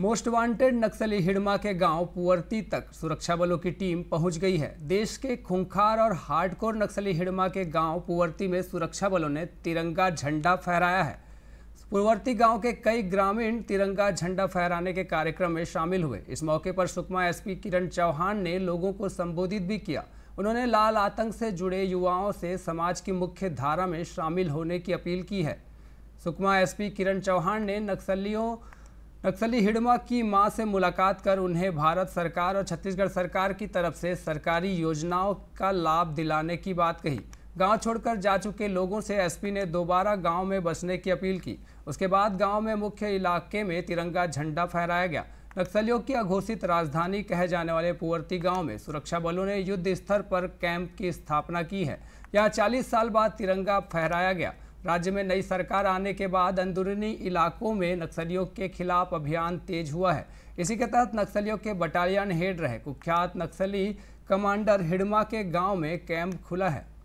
most wanted नक्सली हिडमा के गांव पुअर्ती तक सुरक्षा बलों की टीम पहुंच गई है देश के खूंखार और हार्डकोर नक्सली हिडमा के गांव पुअर्ती में सुरक्षा बलों ने तिरंगा झंडा फहराया है पुअर्ती गांव के कई ग्रामीण तिरंगा झंडा फहराने के कार्यक्रम में शामिल हुए इस मौके पर सुकमा एसपी किरण चौहान ने लोगों को संबोधित भी किया उन्होंने लाल आतंक से जुड़े युवाओं से समाज की मुख्य धारा में शामिल होने की अपील की है सुकमा एसपी किरण चौहान ने नक्सलियों नक्सली हिडमा की मां से मुलाकात कर उन्हें भारत सरकार और छत्तीसगढ़ सरकार की तरफ से सरकारी योजनाओं का लाभ दिलाने की बात कही गांव छोड़कर जा चुके लोगों से एसपी ने दोबारा गांव में बसने की अपील की उसके बाद गांव में मुख्य इलाके में तिरंगा झंडा फहराया गया नक्सलियों की अघोषित राजधानी कहे जाने वाले पुवर्ती गांव में सुरक्षा बलों ने युद्ध स्तर पर कैंप की स्थापना की है यहाँ 40 साल बाद तिरंगा फहराया गया राज्य में नई सरकार आने के बाद अंदरूनी इलाकों में नक्सलियों के खिलाफ अभियान तेज हुआ है इसी के तहत नक्सलियों के बटालियन हेड रहे कुख्यात नक्सली कमांडर हिडमा के गांव में कैंप खुला है